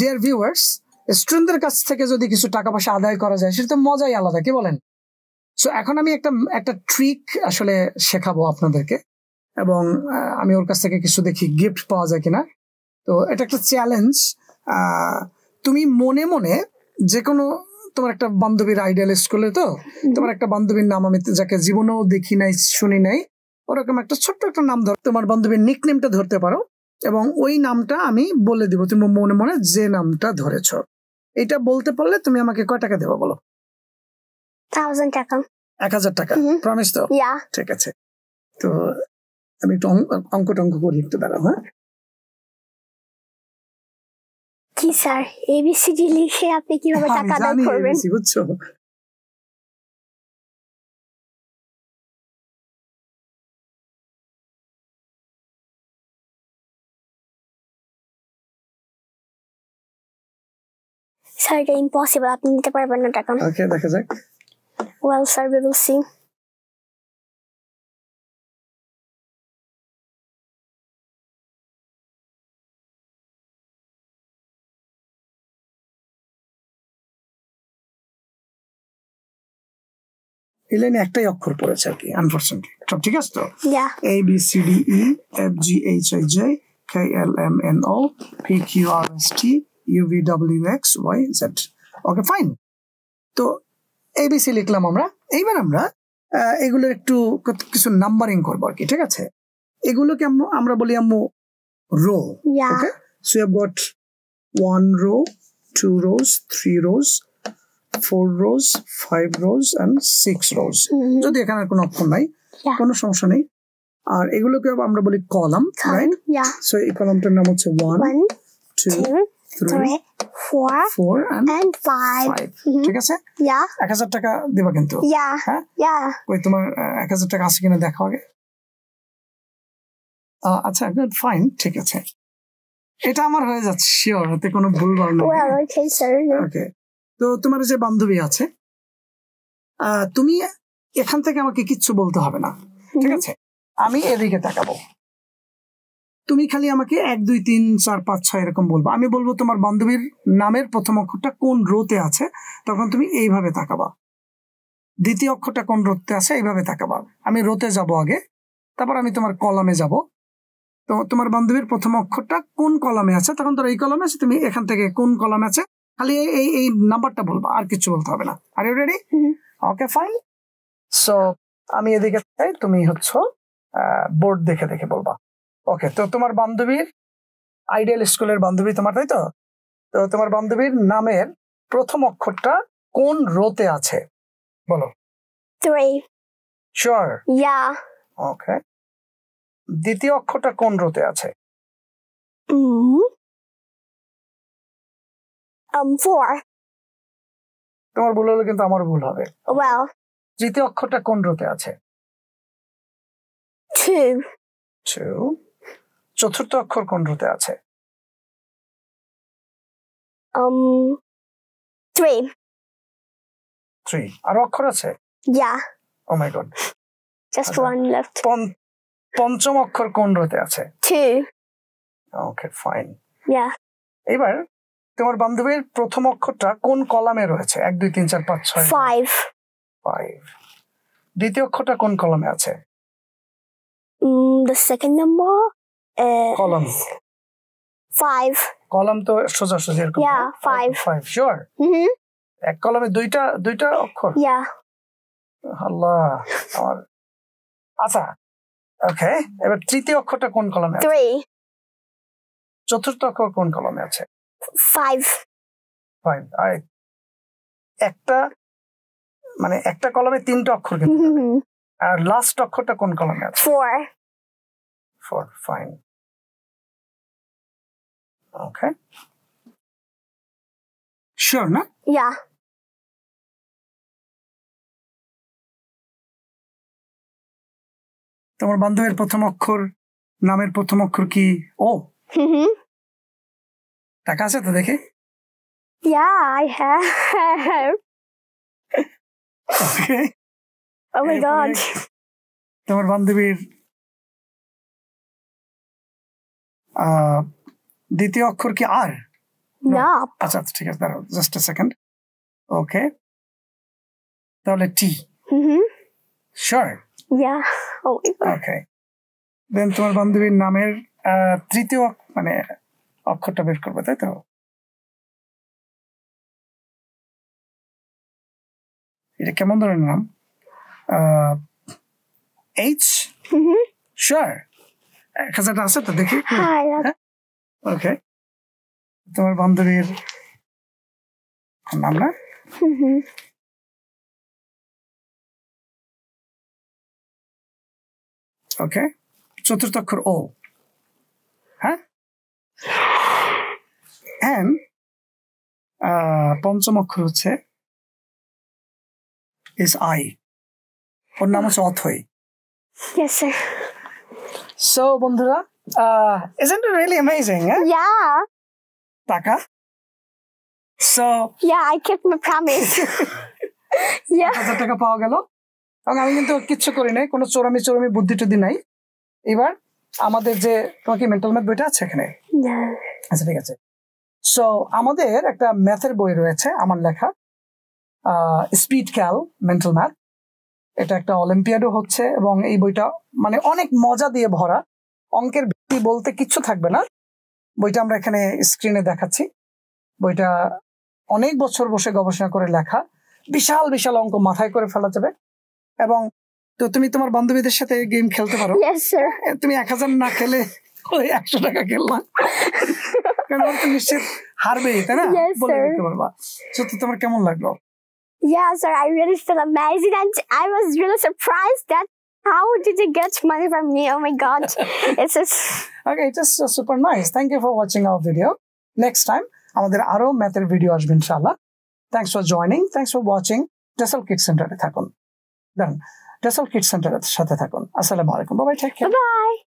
Dear viewers স্টুডেন্টদের কাছ থেকে যদি কিছু টাকা পয়সা আদায় করা যায় সেটা তো মজাই আলাদা কি বলেন সো এখন আমি একটা একটা ট্রিক আসলে শেখাবো আপনাদেরকে এবং আমি ওর কাছ থেকে কিছু দেখি গিফট পাওয়া যায় কিনা তো এটা একটা চ্যালেঞ্জ তুমি মনে মনে যে কোনো তোমার একটা বান্ধবীর আইডিয়াল স্কুলে তো তোমার একটা বান্ধবীর নাম আমি যাকে জীবনেও দেখি নাই শুনি নাই ওরকম একটা ছোট্ট একটা নাম ধর তোমার বান্ধবীর নিক ধরতে পারো এবং ওই নামটা আমি বলে দিব তুমি মনে মনে যে নামটা ধরেছ এটা বলতে পারলে তুমি আমাকে কয় টাকা দেবো বলো থাউজেন্ড টাকা এক হাজার টাকা প্রমিস তো ঠিক আছে তো আমি একটু অঙ্ক টঙ্ক করি একটু দাঁড়াও হ্যাঁ কি স্যার এবিসিডি লিখে আপনি কিভাবে টাকা আদায় করবেন বুঝছো স্যার এটা ইম্পসিবল আপনি নিতে পারবেন না টাকা ওকে দেখা যাক well sir we will see এই লাইনে একটাই অক্ষর পড়েছে আর কি আনফর্চুনেটলি সব ঠিক আছে তো A B C D E F G H I J K L M N O P Q R S T U V W X Y Z okay fine তো এবিসি লিখলাম আমরা এইবার আমরা এগুলোর একটু কিছু নাম্বারিং করবো আর কি ঠিক আছে এগুলোকে আমরা বলি আম্মু row okay so you got one row two rows three rows four rows five rows and six rows যদি এখানে কোনো অপশন নাই কোনো সমস্যা নেই আর এগুলোকে আমরা বলি কলাম রাইট সো এই কলামটার নাম হচ্ছে ওয়ান টু টাকা কিন্তু। হ্যাঁ? টাকা আছে কিনা আচ্ছা গুড ফাইন ঠিক আছে। এটা আমার হয়ে যাচ্ছে কোনো ভুল তো তোমার যে বান্ধবী আছে তুমি এখান থেকে আমাকে কিচ্ছু বলতে হবে না ঠিক mm-hmm. আছে আমি এদিকে তাকাবো তুমি খালি আমাকে এক দুই তিন চার পাঁচ ছয় এরকম বলবো আমি বলবো তোমার বান্ধবীর নামের প্রথম অক্ষরটা কোন রোতে আছে তখন তুমি এইভাবে তাকাবা দ্বিতীয় অক্ষরটা কোন রোতে আছে এইভাবে তাকাবা আমি রোতে যাব আগে তারপর আমি তোমার কলামে যাব তো তোমার বান্ধবীর প্রথম অক্ষরটা কোন কলামে আছে তখন ধরো এই কলামে আছে তুমি এখান থেকে কোন কলামে আছে খালি এই এই নাম্বারটা বলবা আর কিছু বলতে হবে না are you ready okay fine so আমি এদিকে তুমি হচ্ছ বোর্ড দেখে দেখে বলবা ওকে তো তোমার বান্ধবীর আইডিয়াল স্কুলের বান্ধবী তোমার তাই তো তো তোমার বান্ধবীর নামের প্রথম অক্ষরটা কোন রোতে আছে বলো শিওর ইয়া ওকে দ্বিতীয় অক্ষরটা কোন রোতে আছে mm-hmm. um, তোমার ভুল হলে কিন্তু আমার ভুল হবে তৃতীয় অক্ষরটা কোন রোতে আছে two চতুর্থ অক্ষর কোন রুতে আছে um 3 3 আর অক্ষর আছে yeah oh my god just one left পঞ্চম অক্ষর কোন রুতে আছে 2 ওকে ফাইন ইয়া এবার তোমার বান্ধবীর প্রথম অক্ষরটা কোন কলামে রয়েছে এক দুই তিন চার পাঁচ ছয় ফাইভ ফাইভ দ্বিতীয় অক্ষরটা কোন কলামে আছে the second number column five column তো সোজা সোজা এরকম ইয়া ফাইভ ফাইভ শিওর এক কলমে দুইটা দুইটা অক্ষর ইয়া আল্লাহ আমার আচ্ছা ওকে এবার তৃতীয় অক্ষরটা কোন কলমে আছে 3 চতুর্থ অক্ষর কোন কলমে আছে ফাইভ 5 আর একটা মানে একটা কলমে তিনটা অক্ষর কিন্তু mm-hmm. আর লাস্ট অক্ষরটা কোন কলমে আছে 4 4 fine Okay. Sure, na? Yeah. তোমার বান্ধবের প্রথম অক্ষর নামের প্রথম অক্ষর কি ও mm-hmm. টাকা আছে তো দেখে Yeah, I have. okay. Oh my তোমার বান্ধবীর আহ দ্বিতীয় অক্ষর কি আর আচ্ছা, আচ্ছা ঠিক আছে দাঁড়াও জাস্ট এ সেকেন্ড ওকে তাহলে টি শিওর ইয়া ওকে দেন তোমার বান্ধবীর নামের তৃতীয় মানে অক্ষরটা বের করবে তাই তো এটা কেমন ধরনের নাম এইচ শিওর এক হাজারটা আছে তো দেখি হ্যাঁ ওকে তোমার বান্ধবীর নাম না ওকে চতুর্থ অক্ষর ও হ্যাঁ এন পঞ্চম অক্ষর হচ্ছে ইস আই ওর নাম হচ্ছে অথই সো বন্ধুরা Uh, isn't it really amazing? Eh? Yeah. Taka? So. Yeah, I kept my promise. yeah. হাজার আচ্ছা, আচ্ছা, টাকা পাওয়া গেল এবং আমি কিন্তু কিচ্ছু করি নাই কোনো চোরামি চোরামি বুদ্ধি টুদ্ধি নাই এবার আমাদের যে তোমার কি মেন্টাল ম্যাথ বইটা আছে এখানে আচ্ছা ঠিক আছে সো আমাদের একটা ম্যাথের বই রয়েছে আমার লেখা স্পিড ক্যাল মেন্টাল ম্যাথ এটা একটা অলিম্পিয়াডও হচ্ছে এবং এই বইটা মানে অনেক মজা দিয়ে ভরা অঙ্কের গল্পটি বলতে কিচ্ছু থাকবে না বইটা আমরা এখানে স্ক্রিনে দেখাচ্ছি বইটা অনেক বছর বসে গবেষণা করে লেখা বিশাল বিশাল অঙ্ক মাথায় করে ফেলা যাবে এবং তো তুমি তোমার বান্ধবীদের সাথে গেম খেলতে পারো তুমি এক হাজার না খেলে ওই একশো টাকা খেললাম কারণ তো নিশ্চিত তাই না বলে দিতে পারবা সত্যি তোমার কেমন লাগলো Yeah, sir, I really feel amazing and I was really surprised that How did you get money from me? Oh my god. it's just... Okay, it's just super nice. Thank you for watching our video. Next time, আমাদের আরো ম্যাথের video আসবে ইনশাআল্লাহ thanks for joining thanks for watching Tesol kid সেন্টারে থাকুন ডান টেসল kid সেন্টারের সাথে থাকুন আসসালামু আলাইকুম বাবাই টেক কেয়ার বাই